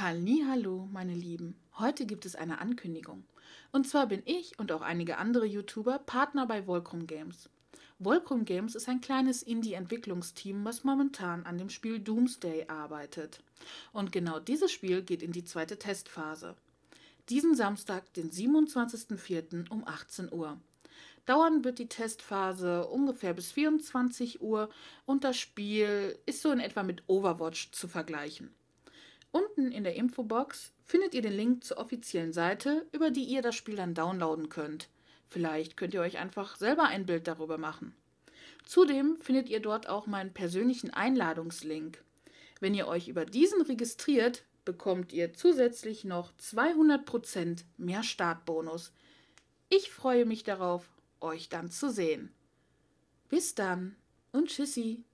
Hallo, meine Lieben. Heute gibt es eine Ankündigung. Und zwar bin ich und auch einige andere YouTuber Partner bei Volcom Games. Volcom Games ist ein kleines Indie-Entwicklungsteam, was momentan an dem Spiel Doomsday arbeitet. Und genau dieses Spiel geht in die zweite Testphase. Diesen Samstag, den 27.04. um 18 Uhr. Dauern wird die Testphase ungefähr bis 24 Uhr und das Spiel ist so in etwa mit Overwatch zu vergleichen. Unten in der Infobox findet ihr den Link zur offiziellen Seite, über die ihr das Spiel dann downloaden könnt. Vielleicht könnt ihr euch einfach selber ein Bild darüber machen. Zudem findet ihr dort auch meinen persönlichen Einladungslink. Wenn ihr euch über diesen registriert, bekommt ihr zusätzlich noch 200% mehr Startbonus. Ich freue mich darauf, euch dann zu sehen. Bis dann und tschüssi.